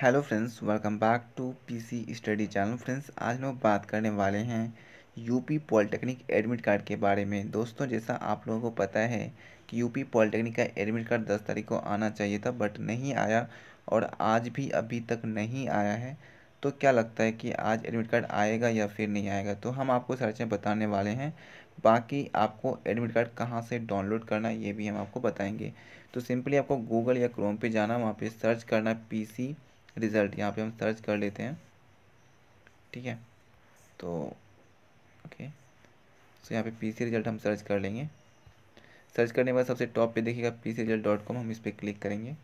hello friends welcome back to PC study channel friends आज हम बात करने वाले हैं यूपी पॉलिटेक्निक एडमिट कार्ड के बारे में दोस्तों जैसा आप लोगों को पता है कि यूपी पॉलिटेक्निक का एडमिट कार्ड दस तारीख को आना चाहिए था बट नहीं आया और आज भी अभी तक नहीं आया है तो क्या लगता है कि आज एडमिट कार्ड आएगा या फिर नहीं आएगा तो हम आपको सारी चीज़ें बताने वाले हैं बाकी आपको एडमिट कार्ड कहाँ से डाउनलोड करना ये भी हम आपको बताएंगे तो सिंपली आपको गूगल या क्रोम पे जाना वहाँ पे सर्च करना पीसी रिज़ल्ट यहाँ पे हम सर्च कर लेते हैं ठीक है तो ओके सो यहाँ पे पीसी रिज़ल्ट हम सर्च कर लेंगे सर्च करने के बाद सबसे टॉप पे देखिएगा P C result dot com हम इस पर क्लिक करेंगे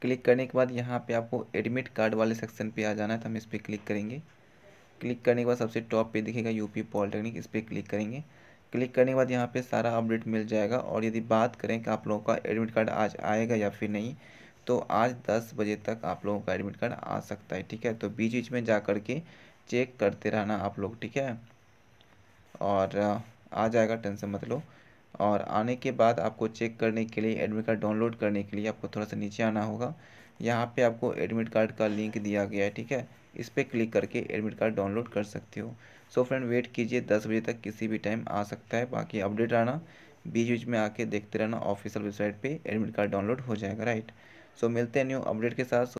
क्लिक करने के बाद यहाँ पे आपको एडमिट कार्ड वाले सेक्शन पे आ जाना है तो हम इस पर क्लिक करेंगे क्लिक करने के बाद सबसे टॉप पे दिखेगा यूपी पॉलिटेक्निक इस पर क्लिक करेंगे क्लिक करने के बाद यहाँ पे सारा अपडेट मिल जाएगा और यदि बात करें कि आप लोगों का एडमिट कार्ड आज आएगा या फिर नहीं तो आज दस बजे तक आप लोगों का एडमिट कार्ड आ सकता है ठीक है तो बीच बीच में जा कर के चेक करते रहना आप लोग ठीक है और आ जाएगा टेंशन मत लो और आने के बाद आपको चेक करने के लिए एडमिट कार्ड डाउनलोड करने के लिए आपको थोड़ा सा नीचे आना होगा यहाँ पे आपको एडमिट कार्ड का लिंक दिया गया है ठीक है इस पर क्लिक करके एडमिट कार्ड डाउनलोड कर सकते हो सो फ्रेंड वेट कीजिए दस बजे तक किसी भी टाइम आ सकता है बाकी अपडेट आना बीच बीच में आके देखते रहना ऑफिशियल वेबसाइट पर एडमिट कार्ड डाउनलोड हो जाएगा राइट सो मिलते हैं न्यू अपडेट के साथ